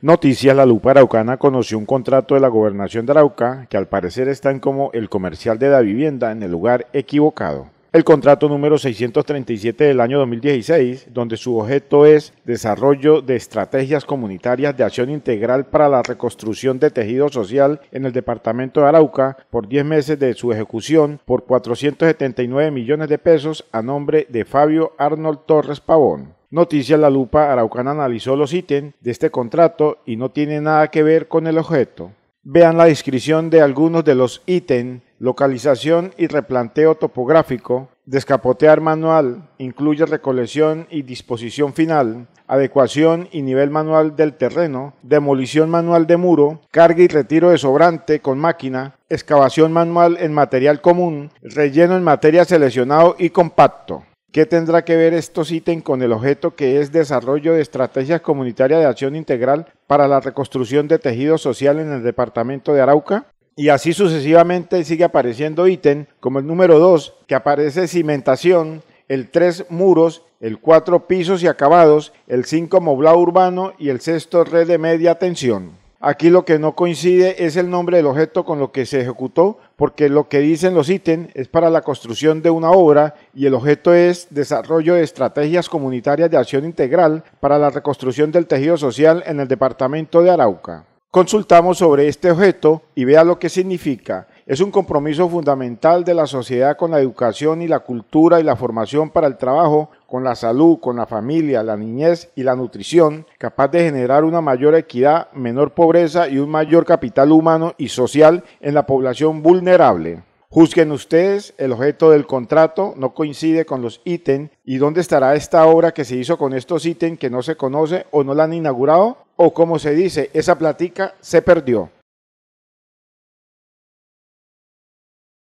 Noticias La Lupa Araucana conoció un contrato de la gobernación de Arauca que al parecer están como el comercial de la vivienda en el lugar equivocado. El contrato número 637 del año 2016, donde su objeto es desarrollo de estrategias comunitarias de acción integral para la reconstrucción de tejido social en el departamento de Arauca por 10 meses de su ejecución por 479 millones de pesos a nombre de Fabio Arnold Torres Pavón. Noticia La Lupa Araucana analizó los ítems de este contrato y no tiene nada que ver con el objeto. Vean la descripción de algunos de los ítems, localización y replanteo topográfico, descapotear manual, incluye recolección y disposición final, adecuación y nivel manual del terreno, demolición manual de muro, carga y retiro de sobrante con máquina, excavación manual en material común, relleno en materia seleccionado y compacto. ¿Qué tendrá que ver estos ítems con el objeto que es desarrollo de estrategias comunitarias de acción integral para la reconstrucción de tejido social en el departamento de Arauca? Y así sucesivamente sigue apareciendo ítem como el número 2, que aparece cimentación, el 3 muros, el 4 pisos y acabados, el 5 moblado urbano y el 6 red de media tensión. Aquí lo que no coincide es el nombre del objeto con lo que se ejecutó, porque lo que dicen los ítems es para la construcción de una obra y el objeto es desarrollo de estrategias comunitarias de acción integral para la reconstrucción del tejido social en el departamento de Arauca. Consultamos sobre este objeto y vea lo que significa. Es un compromiso fundamental de la sociedad con la educación y la cultura y la formación para el trabajo, con la salud, con la familia, la niñez y la nutrición, capaz de generar una mayor equidad, menor pobreza y un mayor capital humano y social en la población vulnerable. Juzguen ustedes, el objeto del contrato no coincide con los ítems y dónde estará esta obra que se hizo con estos ítems que no se conoce o no la han inaugurado o como se dice, esa platica se perdió.